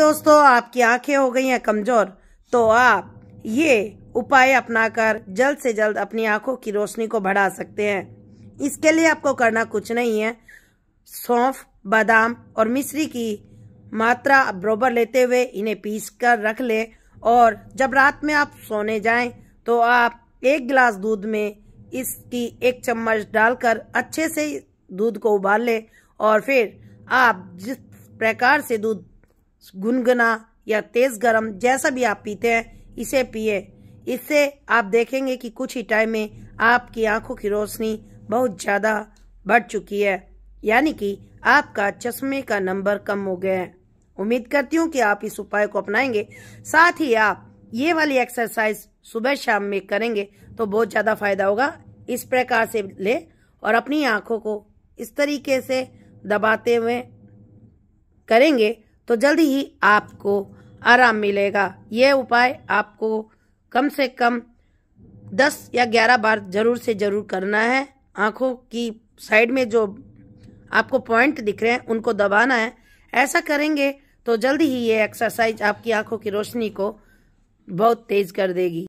दोस्तों आपकी आंखें हो गई हैं कमजोर तो आप ये उपाय अपनाकर जल्द से जल्द अपनी आंखों की रोशनी को बढ़ा सकते हैं इसके लिए आपको करना कुछ नहीं है सौंफ बादाम और मिश्री की मात्रा बरोबर लेते हुए इन्हें पीस कर रख ले और जब रात में आप सोने जाएं तो आप एक गिलास दूध में इसकी एक चम्मच डालकर अच्छे से दूध को उबाल ले और फिर आप जिस प्रकार से दूध गुनगुना या तेज गरम जैसा भी आप पीते हैं इसे पिए इससे आप देखेंगे कि कुछ ही टाइम में आपकी आंखों की रोशनी बहुत ज़्यादा बढ़ चुकी है यानी कि आपका चश्मे का नंबर कम हो गया है उम्मीद करती हूँ कि आप इस उपाय को अपनाएंगे साथ ही आप ये वाली एक्सरसाइज सुबह शाम में करेंगे तो बहुत ज़्यादा फायदा होगा इस प्रकार से ले और अपनी आंखों को इस तरीके से दबाते हुए करेंगे तो जल्द ही आपको आराम मिलेगा ये उपाय आपको कम से कम दस या ग्यारह बार जरूर से जरूर करना है आँखों की साइड में जो आपको पॉइंट दिख रहे हैं उनको दबाना है ऐसा करेंगे तो जल्द ही ये एक्सरसाइज आपकी आंखों की रोशनी को बहुत तेज कर देगी